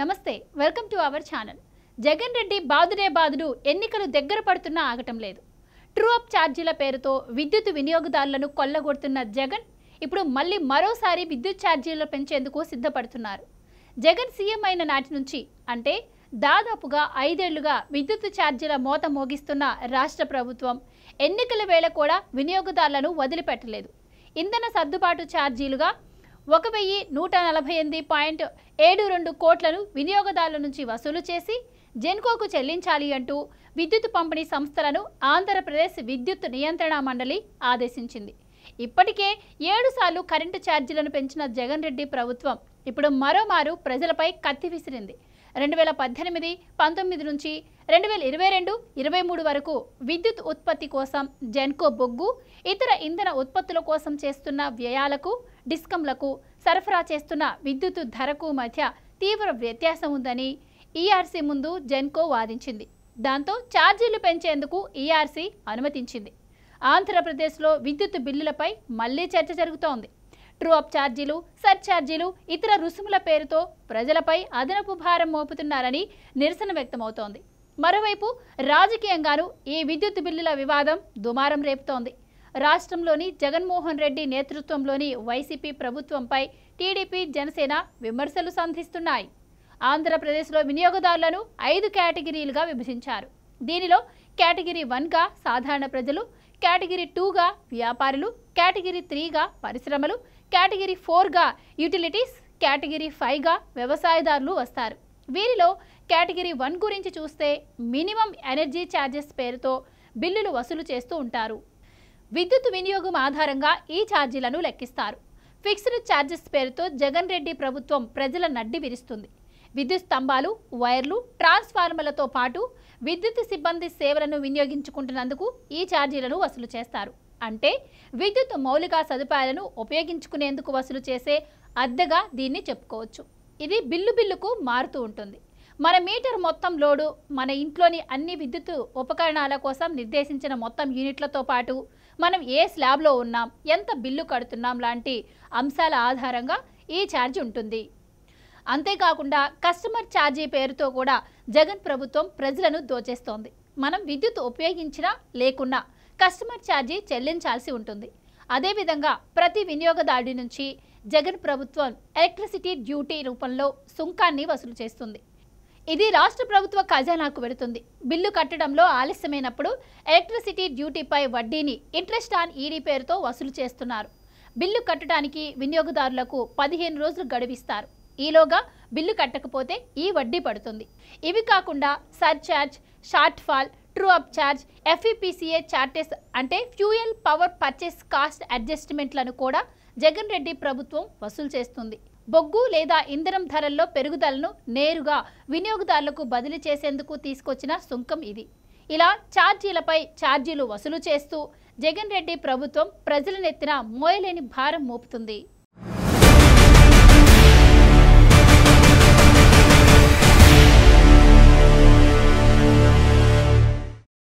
నమస్తే welcome to our channel Jagan Reddy బాదుడే బాదుడు ఎన్నికలు దగ్గర పడుతున్నా ఆగటం లేదు ట్రూ అప్ ఛార్జీల పేరుతో విద్యుత్ వినియోగదారులను కొల్లగొడుతున్న జగన్ ఇప్పుడు మళ్ళీ మరోసారి విద్యుత్ ఛార్జీలు పెంచేందుకు సిద్ధపడుతున్నారు జగన్ సీఎం అయిన నాటి నుంచి అంటే దాదాపుగా ఐదేళ్లుగా విద్యుత్ ఛార్జీల మోత మోగిస్తున్న రాష్ట్ర ప్రభుత్వం ఎన్నికల వేళ కూడా వినియోగదారులను వదిలిపెట్టలేదు ఇంధన సర్దుబాటు ఛార్జీలుగా ఒక వెయ్యి నూట నలభై ఎనిమిది పాయింట్ ఏడు రెండు కోట్లను వినియోగదారుల నుంచి వసూలు చేసి జెన్కోకు చెల్లించాలి అంటూ విద్యుత్ పంపిణీ సంస్థలను ఆంధ్రప్రదేశ్ విద్యుత్ నియంత్రణ మండలి ఆదేశించింది ఇప్పటికే ఏడుసార్లు కరెంటు ఛార్జీలను పెంచిన జగన్ రెడ్డి ప్రభుత్వం ఇప్పుడు మరోమారు ప్రజలపై కత్తి విసిరింది రెండు వేల పద్దెనిమిది పంతొమ్మిది నుంచి రెండు వేల ఇరవై రెండు ఇరవై మూడు వరకు విద్యుత్ ఉత్పత్తి కోసం జెన్కో బొగ్గు ఇతర ఇంధన ఉత్పత్తుల కోసం చేస్తున్న వ్యయాలకు డిస్కంలకు సరఫరా చేస్తున్న విద్యుత్ ధరకు మధ్య తీవ్ర వ్యత్యాసం ఉందని ఈఆర్సీ e ముందు జెన్కో వాదించింది దాంతో ఛార్జీలు పెంచేందుకు ఈఆర్సీ e అనుమతించింది ఆంధ్రప్రదేశ్లో విద్యుత్ బిల్లులపై మళ్లీ చర్చ జరుగుతోంది ట్రూ అప్ ఛార్జీలు సర్ఛార్జీలు ఇతర రుసుముల పేరుతో ప్రజలపై అదనపు భారం మోపుతున్నారని నిరసన వ్యక్తమవుతోంది మరోవైపు రాజకీయంగాను ఈ విద్యుత్ బిల్లుల వివాదం దుమారం రేపుతోంది రాష్ట్రంలోని జగన్మోహన్ రెడ్డి నేతృత్వంలోని వైసీపీ ప్రభుత్వంపై టీడీపీ జనసేన విమర్శలు సంధిస్తున్నాయి ఆంధ్రప్రదేశ్లో వినియోగదారులను ఐదు కేటగిరీలుగా విభజించారు దీనిలో కేటగిరీ వన్గా సాధారణ ప్రజలు కేటగిరీ టూగా వ్యాపారులు కేటగిరీ త్రీగా పరిశ్రమలు కేటగిరీ ఫోర్గా యూటిలిటీస్ కేటగిరీ ఫైవ్గా వ్యవసాయదారులు వస్తారు వీరిలో కేటగిరీ వన్ గురించి చూస్తే మినిమం ఎనర్జీ ఛార్జెస్ పేరుతో బిల్లులు వసూలు చేస్తూ ఉంటారు విద్యుత్ వినియోగం ఆధారంగా ఈ ఛార్జీలను లెక్కిస్తారు ఫిక్స్డ్ ఛార్జెస్ పేరుతో జగన్ రెడ్డి ప్రభుత్వం ప్రజల నడ్డి విరుస్తుంది విద్యుత్ స్తంభాలు వైర్లు ట్రాన్స్ఫార్మర్లతో పాటు విద్యుత్ సిబ్బంది సేవలను వినియోగించుకుంటున్నందుకు ఈ ఛార్జీలను వసూలు చేస్తారు అంటే విద్యుత్ మౌలిక సదుపాయాలను ఉపయోగించుకునేందుకు వసూలు చేసే అద్దెగా దీన్ని చెప్పుకోవచ్చు ఇది బిల్లు బిల్లుకు మారుతూ ఉంటుంది మన మీటర్ మొత్తం లోడు మన ఇంట్లోని అన్ని విద్యుత్ ఉపకరణాల కోసం నిర్దేశించిన మొత్తం యూనిట్లతో పాటు మనం ఏ స్లాబ్లో ఉన్నాం ఎంత బిల్లు కడుతున్నాం లాంటి అంశాల ఆధారంగా ఈ ఛార్జ్ ఉంటుంది అంతేకాకుండా కస్టమర్ ఛార్జీ పేరుతో కూడా జగన్ ప్రభుత్వం ప్రజలను దోచేస్తోంది మనం విద్యుత్ ఉపయోగించినా లేకున్నా కస్టమర్ ఛార్జీ చెల్లించాల్సి ఉంటుంది అదేవిధంగా ప్రతి వినియోగదారుడి నుంచి జగన్ ప్రభుత్వం ఎలక్ట్రిసిటీ డ్యూటీ రూపంలో సుంకాన్ని వసూలు చేస్తుంది ఇది రాష్ట్ర ప్రభుత్వ ఖజానాకు వెడుతుంది బిల్లు కట్టడంలో ఆలస్యమైనప్పుడు ఎలక్ట్రిసిటీ డ్యూటీపై వడ్డీని ఇంట్రెస్ట్ ఆన్ ఈడీ పేరుతో వసూలు చేస్తున్నారు బిల్లు కట్టడానికి వినియోగదారులకు పదిహేను రోజులు గడువిస్తారు ఈలోగా బిల్లు కట్టకపోతే ఈ వడ్డీ పడుతుంది ఇవి కాకుండా surcharge shortfall true up charge FEPCA charges అంటే ఫ్యూయల్ పవర్ పర్చేస్ కాస్ట్ అడ్జస్ట్మెంట్లను కూడా జగన్ రెడ్డి ప్రభుత్వం వసూలు చేస్తుంది బొగ్గు లేదా ఇంధనం ధరల్లో పెరుగుదలను నేరుగా వినియోగదారులకు బదిలీ చేసేందుకు తీసుకొచ్చిన సుంకం ఇది ఇలా ఛార్జీలపై ఛార్జీలు వసూలు చేస్తూ జగన్ రెడ్డి ప్రభుత్వం ప్రజలనెత్తిన మోయలేని భారం మోపుతుంది